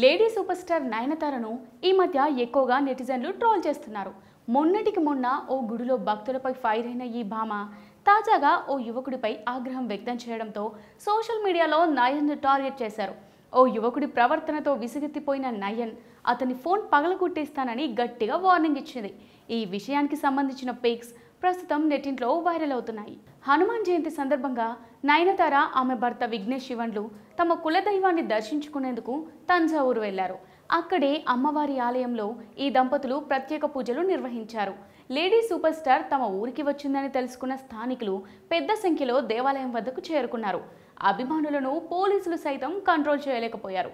lady super star నయనతారను ఈ మధ్య ఎక్కువగా నెటిజన్లు ట్రోల్ చేస్తున్నారు మొన్నటికి మొన్న ఓ గుడిలో భక్తులపై ఫైర్ అయిన ఈ భామ తాజాగా ఓ యువకుడిపై ఆగ్రహం వ్యక్తం చేయడంతో సోషల్ మీడియాలో నయన్ను టార్గెట్ చేశారు ఓ యువకుడి ప్రవర్తనతో విసిగెత్తిపోయిన నయన్ అతని ఫోన్ పగలగొట్టేస్తానని గట్టిగా వార్నింగ్ ఇచ్చింది ఈ విషయానికి సంబంధించిన పిక్స్ ప్రస్తుతం నెట్టింట్లో వైరల్ అవుతున్నాయి హనుమాన్ జయంతి సందర్భంగా నయనతార ఆమె భర్త విఘ్నేష్ శివన్లు తమ కులదైవాన్ని దర్శించుకునేందుకు తంజావూరు వెళ్లారు అక్కడే అమ్మవారి ఆలయంలో ఈ దంపతులు ప్రత్యేక పూజలు నిర్వహించారు లేడీ సూపర్ స్టార్ తమ ఊరికి వచ్చిందని తెలుసుకున్న స్థానికులు పెద్ద సంఖ్యలో దేవాలయం వద్దకు చేరుకున్నారు అభిమానులను పోలీసులు సైతం కంట్రోల్ చేయలేకపోయారు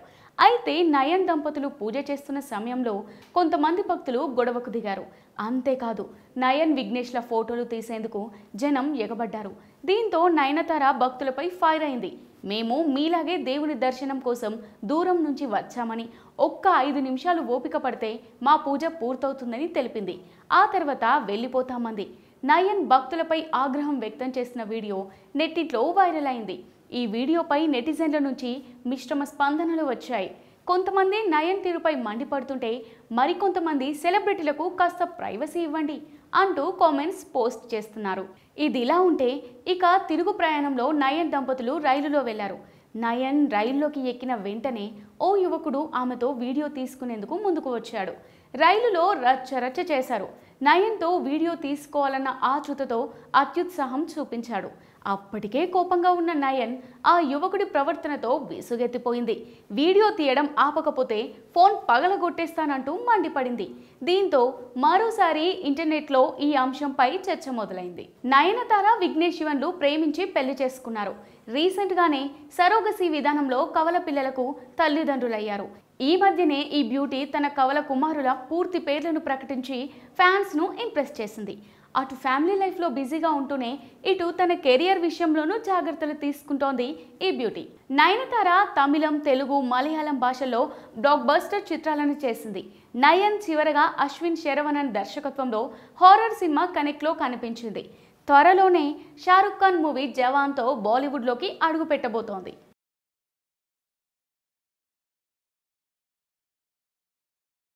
అయితే నయన్ దంపతులు పూజ చేస్తున్న సమయంలో కొంతమంది భక్తులు గొడవకు దిగారు అంతేకాదు నయన్ విఘ్నేష్ల ఫోటోలు తీసేందుకు జనం ఎగబడ్డారు దీంతో నయనతార భక్తులపై ఫైర్ అయింది మేము మీలాగే దేవుని దర్శనం కోసం దూరం నుంచి వచ్చామని ఒక్క ఐదు నిమిషాలు ఓపిక పడితే మా పూజ పూర్తవుతుందని తెలిపింది ఆ తర్వాత వెళ్ళిపోతామంది నయన్ భక్తులపై ఆగ్రహం వ్యక్తం చేసిన వీడియో నెట్టిట్లో వైరల్ అయింది ఈ వీడియోపై నెటిజన్ల నుంచి మిశ్రమ స్పందనలు వచ్చాయి కొంతమంది నయన్ తీరుపై మండిపడుతుంటే మరికొంతమంది సెలబ్రిటీలకు కాస్త ప్రైవసీ ఇవ్వండి అంటూ కామెంట్స్ పోస్ట్ చేస్తున్నారు ఇది ఇలా ఉంటే ఇక తిరుగు ప్రయాణంలో నయన్ దంపతులు రైలులో వెళ్లారు నయన్ రైల్లోకి ఎక్కిన వెంటనే ఓ యువకుడు ఆమెతో వీడియో తీసుకునేందుకు ముందుకు వచ్చాడు రైలులో రచ్చ రచ్చ చేశారు నయన్తో వీడియో తీసుకోవాలన్న ఆచూతతో అత్యుత్సాహం చూపించాడు అప్పటికే కోపంగా ఉన్న నయన్ ఆ యువకుడి ప్రవర్తనతో విసుగెత్తిపోయింది వీడియో తీయడం ఆపకపోతే ఫోన్ పగలగొట్టేస్తానంటూ మండిపడింది దీంతో మరోసారి ఇంటర్నెట్లో ఈ అంశంపై చర్చ మొదలైంది నయనతార విఘ్నేష్ శివన్లు ప్రేమించి పెళ్లి చేసుకున్నారు రీసెంట్గానే సరోగసీ విధానంలో కవల పిల్లలకు తల్లిదండ్రులయ్యారు ఈ మధ్యనే ఈ బ్యూటీ తన కవల కుమారుల పూర్తి పేర్లను ప్రకటించి ఫ్యాన్స్ను ఇంప్రెస్ చేసింది అటు ఫ్యామిలీ లైఫ్లో బిజీగా ఉంటూనే ఇటు తన కెరియర్ విషయంలోనూ జాగ్రత్తలు తీసుకుంటోంది ఈ బ్యూటీ నయనతార తమిళం తెలుగు మలయాళం భాషల్లో బ్లాక్ బస్టర్ చిత్రాలను చేసింది నయన్ చివరగా అశ్విన్ శరవణన్ దర్శకత్వంలో హారర్ సినిమా కనెక్ట్లో కనిపించింది త్వరలోనే షారుఖ్ ఖాన్ మూవీ జవాన్తో బాలీవుడ్లోకి అడుగుపెట్టబోతోంది